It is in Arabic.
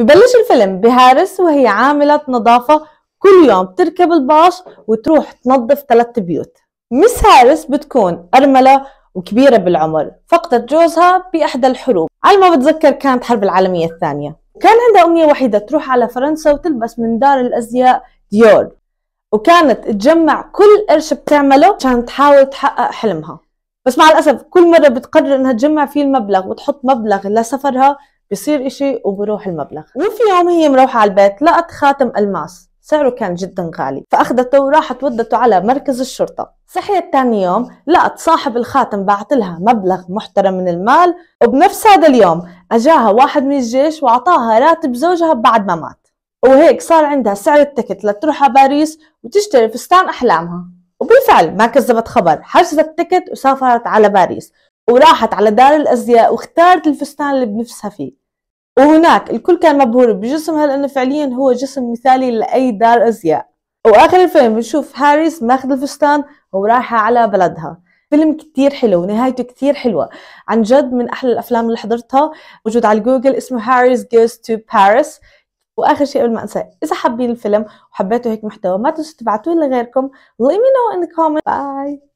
ببلش الفيلم بهارس وهي عاملة نظافة كل يوم بتركب الباص وتروح تنظف ثلاث بيوت مس هارس بتكون أرملة وكبيرة بالعمر فقدت جوزها بإحدى الحروب على ما بتذكر كانت حرب العالمية الثانية كان عندها أمنية وحيدة تروح على فرنسا وتلبس من دار الأزياء ديور وكانت تجمع كل قرش بتعمله عشان تحاول تحقق حلمها بس مع الأسف كل مرة بتقرر إنها تجمع فيه المبلغ وتحط مبلغ لسفرها بصير إشي وبروح المبلغ وفي يوم هي مروحة على البيت لقت خاتم ألماس سعره كان جدا غالي فأخذته وراحت ودته على مركز الشرطة صحيت تاني يوم لقت صاحب الخاتم بعت لها مبلغ محترم من المال وبنفس هذا اليوم أجاها واحد من الجيش وعطاها راتب زوجها بعد ما مات وهيك صار عندها سعر التكت لتروح على باريس وتشتري فستان أحلامها وبالفعل ما كذبت خبر حجزت التكت وسافرت على باريس وراحت على دار الأزياء واختارت الفستان اللي بنفسها فيه وهناك الكل كان مبهور بجسمها لأنه فعليا هو جسم مثالي لأي دار أزياء وآخر الفيلم بنشوف هاريس ماخذ الفستان ورايحة على بلدها فيلم كتير حلو ونهايته كتير حلوة عن جد من أحلى الأفلام اللي حضرتها موجود على جوجل اسمه هاريس جوز تو باريس واخر شيء قبل ما انسى اذا حابين الفيلم وحبيتوا هيك محتوى ما تنسوا تبعتوه لغيركم let me know in the باي